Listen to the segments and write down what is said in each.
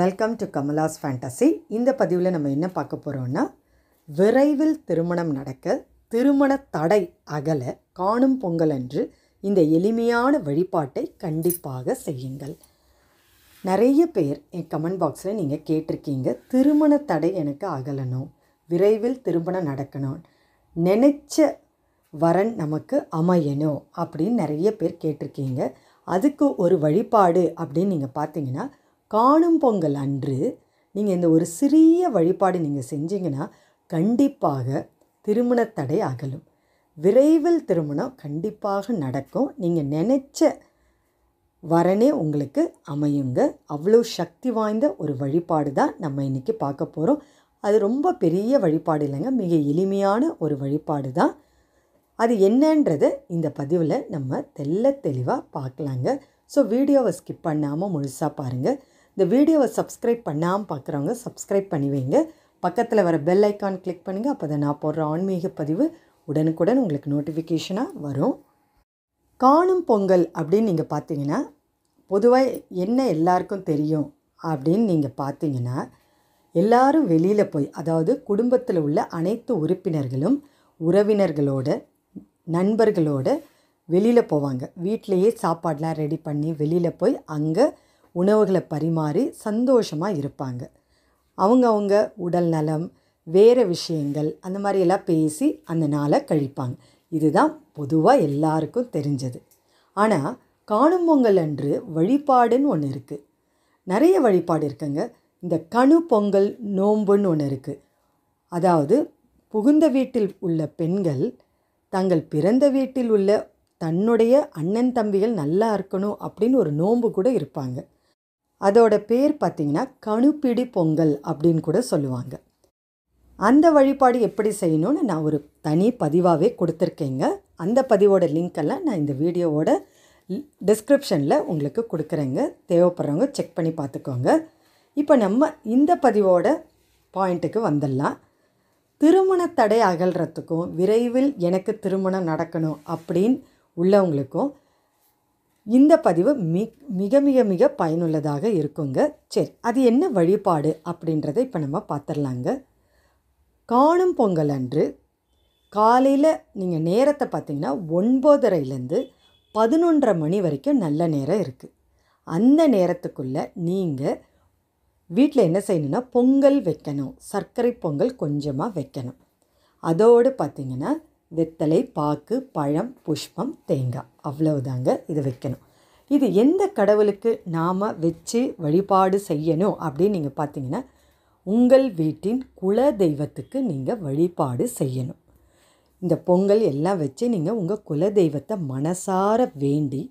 welcome to Kamala's fantasy இந்த பதிவில் நம்ம என்ன பார்க்க போகிறோன்னா விரைவில் திருமணம் நடக்க திருமண தடை அகல காணும் பொங்கல் அன்று இந்த எளிமையான வழிபாட்டை கண்டிப்பாக செய்யுங்கள் நிறைய பேர் என் கமெண்ட் பாக்ஸில் நீங்கள் கேட்டிருக்கீங்க திருமண தடை எனக்கு அகலணும் விரைவில் திருமணம் நடக்கணும் நினச்ச வரன் நமக்கு அமையணும் அப்படின்னு நிறைய பேர் கேட்டிருக்கீங்க அதுக்கு ஒரு வழிபாடு அப்படின்னு நீங்கள் பார்த்தீங்கன்னா காணும் பொங்கல் அன்று நீங்கள் இந்த ஒரு சிறிய வழிபாடு நீங்கள் செஞ்சீங்கன்னா கண்டிப்பாக திருமணத்தடை அகலும் விரைவில் திருமணம் கண்டிப்பாக நடக்கும் நீங்கள் நினச்ச வரனே உங்களுக்கு அமையுங்க அவ்வளோ சக்தி வாய்ந்த ஒரு வழிபாடு தான் நம்ம இன்றைக்கி பார்க்க போகிறோம் அது ரொம்ப பெரிய வழிபாடு இல்லைங்க மிக எளிமையான ஒரு வழிபாடு தான் அது என்னன்றது இந்த பதிவில் நம்ம தெல்ல தெளிவாக பார்க்கலாங்க ஸோ வீடியோவை ஸ்கிப் பண்ணாமல் முழுசாக பாருங்கள் இந்த வீடியோவை சப்ஸ்கிரைப் பண்ணாமல் பார்க்குறவங்க சப்ஸ்கிரைப் பண்ணி வைங்க பக்கத்தில் வர பெல் ஐக்கான் கிளிக் பண்ணுங்கள் அப்போ தான் நான் போடுற ஆன்மீக பதிவு உடனுக்குடன் உங்களுக்கு நோட்டிஃபிகேஷனாக வரும் காணும் பொங்கல் அப்படின்னு நீங்கள் பார்த்தீங்கன்னா பொதுவாக என்ன எல்லாருக்கும் தெரியும் அப்படின்னு நீங்கள் பார்த்தீங்கன்னா எல்லாரும் வெளியில் போய் அதாவது குடும்பத்தில் உள்ள அனைத்து உறுப்பினர்களும் உறவினர்களோட நண்பர்களோடு வெளியில் போவாங்க வீட்டிலையே சாப்பாடெலாம் ரெடி பண்ணி வெளியில் போய் அங்கே உணவுகளை பரிமாறி சந்தோஷமாக இருப்பாங்க அவங்கவுங்க உடல் நலம் வேறு விஷயங்கள் அந்த மாதிரியெல்லாம் பேசி அந்த நாளை கழிப்பாங்க இதுதான் பொதுவாக எல்லாருக்கும் தெரிஞ்சது ஆனால் காணும் பொங்கல் அன்று வழிபாடுன்னு ஒன்று இருக்குது நிறைய வழிபாடு இருக்குங்க இந்த கணு பொங்கல் நோம்புன்னு ஒன்று இருக்குது அதாவது புகுந்த வீட்டில் உள்ள பெண்கள் தங்கள் பிறந்த வீட்டில் உள்ள தன்னுடைய அண்ணன் தம்பிகள் நல்லா இருக்கணும் அப்படின்னு ஒரு நோன்பு கூட இருப்பாங்க அதோட பேர் பார்த்திங்கன்னா கணுப்பிடி பொங்கல் அப்படின்னு கூட சொல்லுவாங்க அந்த வழிபாடு எப்படி செய்யணும்னு நான் ஒரு தனி பதிவாகவே கொடுத்துருக்கேங்க அந்த பதிவோட லிங்க்கெல்லாம் நான் இந்த வீடியோவோட டிஸ்கிரிப்ஷனில் உங்களுக்கு கொடுக்குறேங்க தேவைப்படுறவங்க செக் பண்ணி பார்த்துக்கோங்க இப்போ நம்ம இந்த பதிவோட பாயிண்ட்டுக்கு வந்துடலாம் திருமண தடை அகல்றதுக்கும் விரைவில் எனக்கு திருமணம் நடக்கணும் அப்படின்னு உள்ளவங்களுக்கும் இந்த பதிவு மி மிக மிக மிக பயனுள்ளதாக இருக்குங்க சரி அது என்ன வழிபாடு அப்படின்றத இப்போ நம்ம பார்த்துடலாங்க காணும் பொங்கல் அன்று காலையில் நீங்கள் நேரத்தை பார்த்திங்கன்னா ஒன்பதரைலேருந்து பதினொன்றரை மணி வரைக்கும் நல்ல நேரம் இருக்குது அந்த நேரத்துக்குள்ளே நீங்கள் வீட்டில் என்ன செய்யணும்னா பொங்கல் வைக்கணும் சர்க்கரை பொங்கல் கொஞ்சமாக வைக்கணும் அதோடு பார்த்திங்கன்னா வெத்தலை பாக்கு பழம் புஷ்பம் தேங்காய் அவ்வளவுதாங்க இது வைக்கணும் இது எந்த கடவுளுக்கு நாம் வச்சு வழிபாடு செய்யணும் அப்படின்னு நீங்கள் பார்த்தீங்கன்னா உங்கள் வீட்டின் குல தெய்வத்துக்கு நீங்கள் வழிபாடு செய்யணும் இந்த பொங்கல் எல்லாம் வச்சு நீங்கள் உங்கள் குல தெய்வத்தை மனசார வேண்டி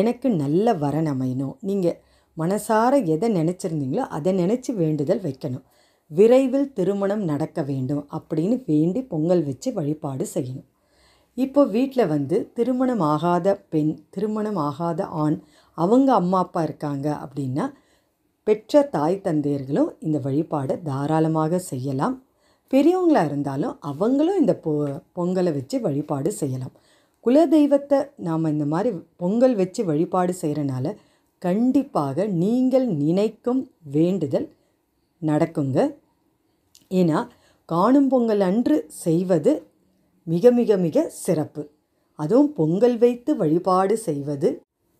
எனக்கு நல்ல வரன் அமையணும் நீங்கள் மனசார எதை நினச்சிருந்தீங்களோ அதை நினச்சி வேண்டுதல் வைக்கணும் விரைவில் திருமணம் நடக்க வேண்டும் அப்படின்னு வேண்டி பொங்கல் வச்சு வழிபாடு செய்யணும் இப்போ வீட்டில் வந்து திருமணம் ஆகாத பெண் திருமணம் ஆகாத ஆண் அவங்க அம்மா அப்பா இருக்காங்க அப்படின்னா பெற்ற தாய் தந்தையர்களும் இந்த வழிபாடை தாராளமாக செய்யலாம் பெரியவங்களாக இருந்தாலும் அவங்களும் இந்த பொ பொங்கலை வச்சு வழிபாடு செய்யலாம் குலதெய்வத்தை நாம் இந்த மாதிரி பொங்கல் வச்சு வழிபாடு செய்கிறனால கண்டிப்பாக நீங்கள் நினைக்கும் வேண்டுதல் நடக்குங்க ஏன்னா காணும் பொங்கல் அன்று செய்வது மிக மிக மிக சிறப்பு அதுவும் பொங்கல் வைத்து வழிபாடு செய்வது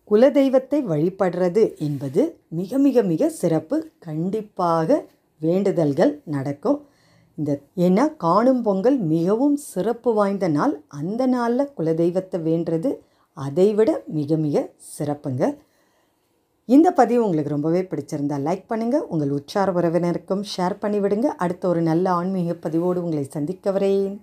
குலதெய்வத்தை வழிபடுறது என்பது மிக மிக மிக சிறப்பு கண்டிப்பாக வேண்டுதல்கள் நடக்கும் இந்த ஏன்னா காணும் பொங்கல் மிகவும் சிறப்பு வாய்ந்த நாள் அந்த நாளில் குலதெய்வத்தை வேண்டுறது அதைவிட மிக மிக சிறப்புங்க இந்த பதிவு உங்களுக்கு ரொம்பவே பிடிச்சிருந்தால் லைக் பண்ணுங்கள் உங்கள் உற்சார உறவினருக்கும் ஷேர் பண்ணிவிடுங்க அடுத்த ஒரு நல்ல ஆன்மீக பதிவோடு உங்களை சந்திக்க வரேன்